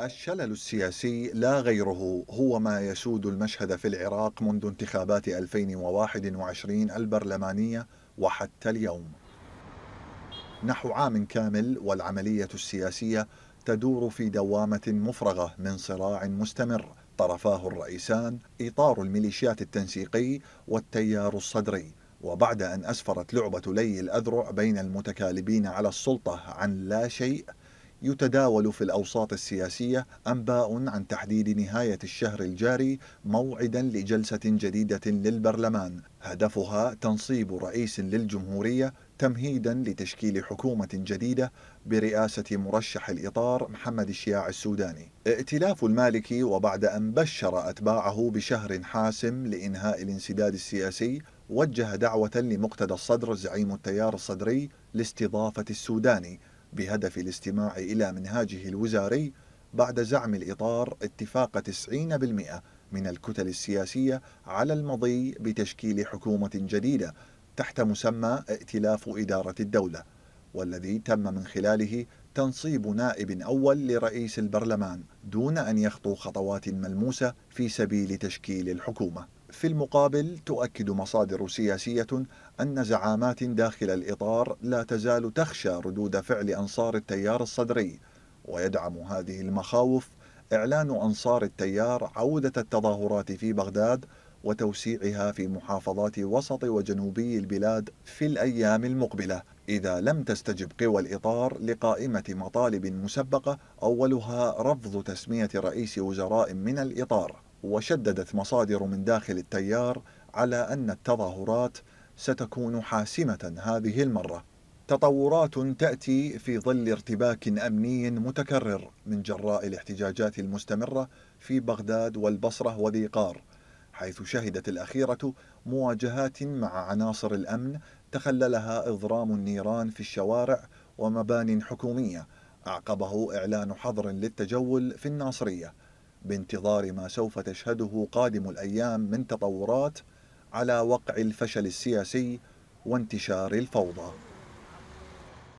الشلل السياسي لا غيره هو ما يسود المشهد في العراق منذ انتخابات 2021 البرلمانية وحتى اليوم نحو عام كامل والعملية السياسية تدور في دوامة مفرغة من صراع مستمر طرفاه الرئيسان إطار الميليشيات التنسيقي والتيار الصدري وبعد أن أسفرت لعبة لي الأذرع بين المتكالبين على السلطة عن لا شيء يتداول في الأوساط السياسية أنباء عن تحديد نهاية الشهر الجاري موعدا لجلسة جديدة للبرلمان هدفها تنصيب رئيس للجمهورية تمهيدا لتشكيل حكومة جديدة برئاسة مرشح الإطار محمد الشياع السوداني ائتلاف المالكي وبعد أن بشر أتباعه بشهر حاسم لإنهاء الانسداد السياسي وجه دعوة لمقتدى الصدر زعيم التيار الصدري لاستضافة السوداني بهدف الاستماع إلى منهاجه الوزاري بعد زعم الإطار اتفاق 90% من الكتل السياسية على المضي بتشكيل حكومة جديدة تحت مسمى ائتلاف إدارة الدولة والذي تم من خلاله تنصيب نائب أول لرئيس البرلمان دون أن يخطو خطوات ملموسة في سبيل تشكيل الحكومة في المقابل تؤكد مصادر سياسية أن زعامات داخل الإطار لا تزال تخشى ردود فعل أنصار التيار الصدري ويدعم هذه المخاوف إعلان أنصار التيار عودة التظاهرات في بغداد وتوسيعها في محافظات وسط وجنوبي البلاد في الأيام المقبلة إذا لم تستجب قوى الإطار لقائمة مطالب مسبقة أولها رفض تسمية رئيس وزراء من الإطار وشددت مصادر من داخل التيار على أن التظاهرات ستكون حاسمة هذه المرة تطورات تأتي في ظل ارتباك أمني متكرر من جراء الاحتجاجات المستمرة في بغداد والبصرة وذي قار حيث شهدت الأخيرة مواجهات مع عناصر الأمن تخللها إضرام النيران في الشوارع ومبان حكومية أعقبه إعلان حظر للتجول في الناصرية بانتظار ما سوف تشهده قادم الايام من تطورات على وقع الفشل السياسي وانتشار الفوضى